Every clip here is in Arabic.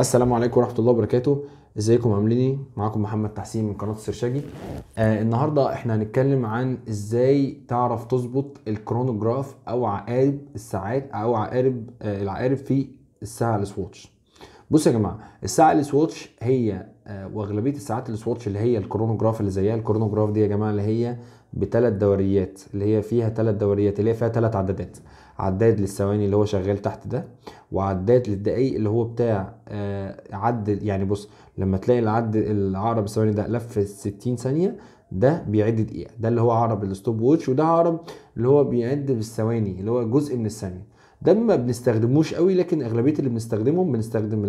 السلام عليكم ورحمه الله وبركاته ازيكم عاملين ايه معاكم محمد تحسين من قناه السرشاجي آه النهارده احنا هنتكلم عن ازاي تعرف تظبط الكرونوجراف او عقارب الساعات او عقارب آه العقارب في الساعه السواتش بصوا يا جماعه الساعه السواتش هي آه، واغلبيه الساعات السواتش اللي هي الكرونوجراف اللي زيها الكرونوجراف دي يا جماعه اللي هي بثلاث دوريات اللي هي فيها ثلاث دوريات اللي هي فيها ثلاث عدادات عداد للثواني اللي هو شغال تحت ده وعداد للدقايق اللي هو بتاع آه عد يعني بص لما تلاقي العد العقرب الثواني ده لف 60 ثانيه ده بيعد دقيقه ده اللي هو عقرب الستوب ووتش وده عقرب اللي هو بيعد بالثواني اللي هو جزء من الثانيه ده ما بنستخدموش قوي لكن اغلبيه اللي بنستخدمهم بنستخدم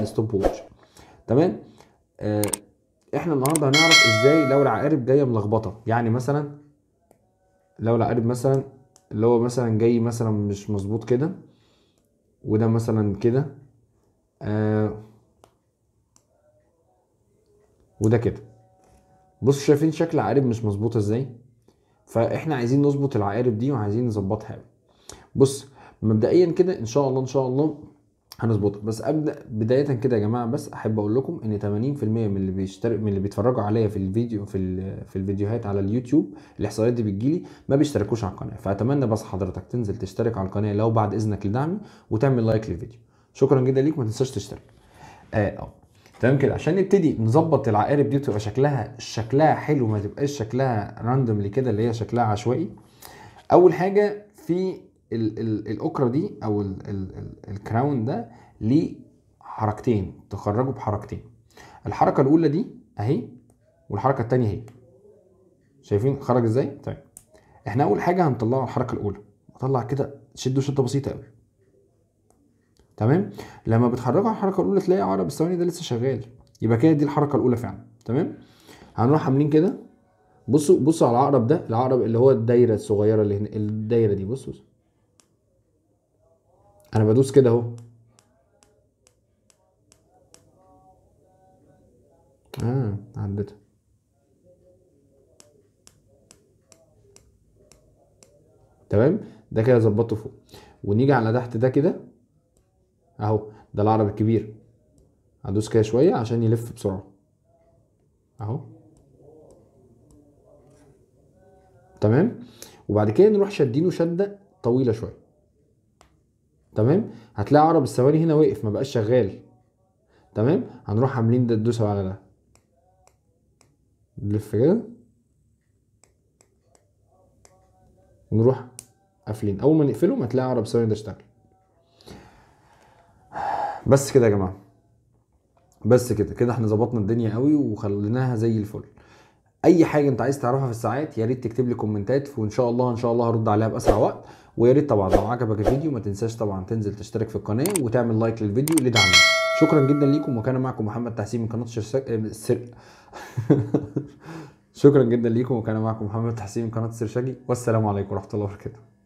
الستوب ووتش تمام احنا النهارده هنعرف ازاي لو العقارب جايه ملخبطه يعني مثلا لو العقارب مثلا اللي هو مثلا جاي مثلا مش مظبوط كده وده مثلا كده آه وده كده بصوا شايفين شكل العقارب مش مظبوطه ازاي فاحنا عايزين نظبط العقارب دي وعايزين نظبطها بص مبدئيا كده ان شاء الله ان شاء الله هنظبطها بس ابدا بدايه كده يا جماعه بس احب اقول لكم ان 80% من اللي بيشترك من اللي بيتفرجوا عليا في الفيديو في في الفيديوهات على اليوتيوب الاحصائيات دي بتجيلي ما بيشتركوش على القناه فاتمنى بس حضرتك تنزل تشترك على القناه لو بعد اذنك لدعمي وتعمل لايك للفيديو شكرا جدا ليك ما تنساش تشترك اه تمام كده عشان نبتدي نظبط العقارب دي وتبقى شكلها شكلها حلو ما تبقاش شكلها راندوملي كده اللي هي شكلها عشوائي اول حاجه في الاكره دي او الكراون ده ليه حركتين تخرجه بحركتين الحركه الاولى دي اهي والحركه الثانيه اهي شايفين خرج ازاي طيب احنا اول حاجه هنطلعه الحركه الاولى اطلع كده شده شده بسيطه قوي تمام لما بتحركه الحركه الاولى تلاقي عقرب الثواني ده لسه شغال يبقى كده دي الحركه الاولى فعلا تمام هنروح عاملين كده بصوا بصوا على العقرب ده العقرب اللي هو الدايره الصغيره اللي هنا الدايره دي بصوا انا بدوس كده اهو اه عدتها تمام ده كده ظبطته فوق ونيجي على تحت ده كده اهو ده العربي الكبير هدوس كده شويه عشان يلف بسرعه اهو تمام وبعد كده نروح شادينه شده طويله شويه تمام هتلاقي عقرب الثواني هنا وقف ما بقاش شغال تمام هنروح عاملين ده الدوسه على ده نلف كده ونروح قافلين اول ما نقفله هتلاقي عقرب الثواني ده اشتغل بس كده يا جماعه بس كده كده احنا ظبطنا الدنيا قوي وخليناها زي الفل اي حاجه انت عايز تعرفها في الساعات يا ريت تكتب لي كومنتات وان شاء الله ان شاء الله هرد عليها باسرع وقت ويا ريت طبعا لو عجبك الفيديو ما تنساش طبعا تنزل تشترك في القناه وتعمل لايك للفيديو لدعمنا شكرا جدا ليكم وكان معكم محمد تحسين من قناه شرشك آه، سر... شكرا جدا ليكم وكان معكم محمد تحسين من قناه السرشاجي والسلام عليكم ورحمه الله وبركاته